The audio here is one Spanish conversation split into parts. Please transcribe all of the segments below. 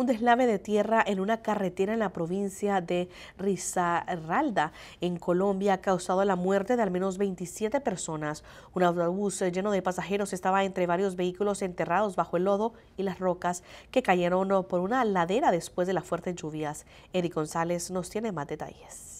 un deslave de tierra en una carretera en la provincia de Risaralda, en Colombia, ha causado la muerte de al menos 27 personas. Un autobús lleno de pasajeros estaba entre varios vehículos enterrados bajo el lodo y las rocas que cayeron por una ladera después de las fuertes lluvias. Eric González nos tiene más detalles.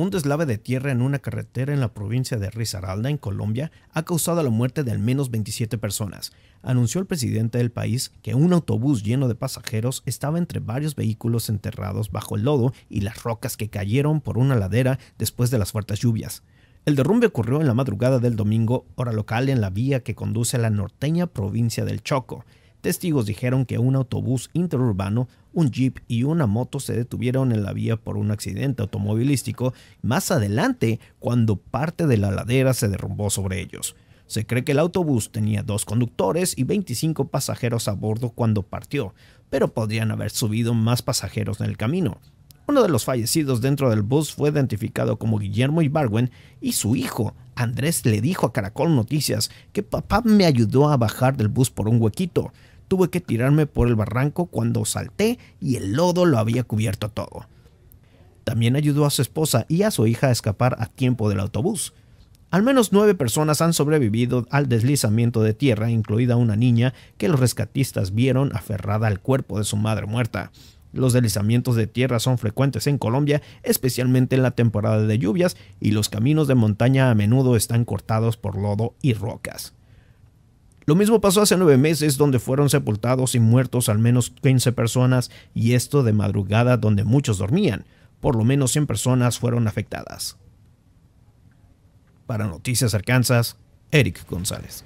Un deslave de tierra en una carretera en la provincia de Risaralda, en Colombia, ha causado la muerte de al menos 27 personas. Anunció el presidente del país que un autobús lleno de pasajeros estaba entre varios vehículos enterrados bajo el lodo y las rocas que cayeron por una ladera después de las fuertes lluvias. El derrumbe ocurrió en la madrugada del domingo, hora local, en la vía que conduce a la norteña provincia del Choco. Testigos dijeron que un autobús interurbano, un jeep y una moto se detuvieron en la vía por un accidente automovilístico más adelante cuando parte de la ladera se derrumbó sobre ellos. Se cree que el autobús tenía dos conductores y 25 pasajeros a bordo cuando partió, pero podrían haber subido más pasajeros en el camino. Uno de los fallecidos dentro del bus fue identificado como Guillermo Ibarwen y su hijo, Andrés, le dijo a Caracol Noticias que papá me ayudó a bajar del bus por un huequito tuve que tirarme por el barranco cuando salté y el lodo lo había cubierto todo. También ayudó a su esposa y a su hija a escapar a tiempo del autobús. Al menos nueve personas han sobrevivido al deslizamiento de tierra, incluida una niña que los rescatistas vieron aferrada al cuerpo de su madre muerta. Los deslizamientos de tierra son frecuentes en Colombia, especialmente en la temporada de lluvias, y los caminos de montaña a menudo están cortados por lodo y rocas. Lo mismo pasó hace nueve meses donde fueron sepultados y muertos al menos 15 personas y esto de madrugada donde muchos dormían. Por lo menos 100 personas fueron afectadas. Para Noticias Arkansas, Eric González.